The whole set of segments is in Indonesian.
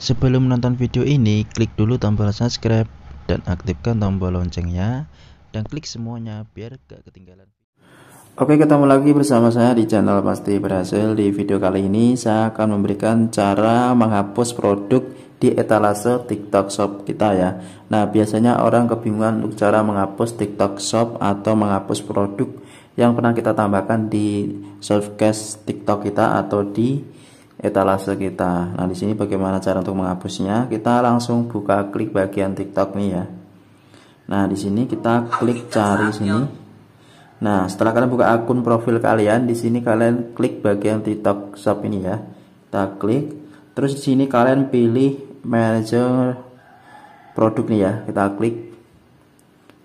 Sebelum menonton video ini, klik dulu tombol subscribe dan aktifkan tombol loncengnya dan klik semuanya biar gak ketinggalan. Oke, ketemu lagi bersama saya di channel Pasti Berhasil. Di video kali ini saya akan memberikan cara menghapus produk di etalase TikTok Shop kita ya. Nah, biasanya orang kebingungan untuk cara menghapus TikTok Shop atau menghapus produk yang pernah kita tambahkan di softcase TikTok kita atau di etalase kita. Nah, di sini bagaimana cara untuk menghapusnya? Kita langsung buka klik bagian TikTok nih ya. Nah, di sini kita klik cari sini. Nah, setelah kalian buka akun profil kalian, di sini kalian klik bagian TikTok Shop ini ya. Kita klik. Terus di sini kalian pilih manager produk nih ya. Kita klik.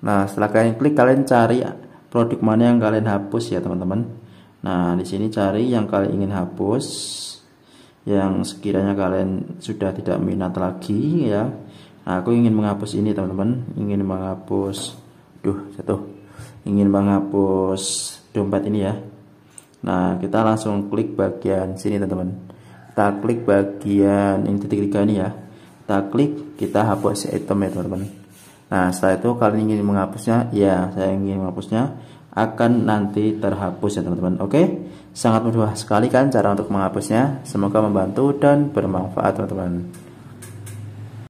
Nah, setelah kalian klik kalian cari produk mana yang kalian hapus ya, teman-teman. Nah, di sini cari yang kalian ingin hapus yang sekiranya kalian sudah tidak minat lagi ya nah, aku ingin menghapus ini teman-teman ingin menghapus duh jatuh ingin menghapus dompet ini ya nah kita langsung klik bagian sini teman-teman kita klik bagian ini titik tiga ini ya kita klik kita hapus item ya teman-teman nah setelah itu kalian ingin menghapusnya ya saya ingin menghapusnya akan nanti terhapus ya teman-teman oke sangat mudah sekali kan cara untuk menghapusnya semoga membantu dan bermanfaat teman-teman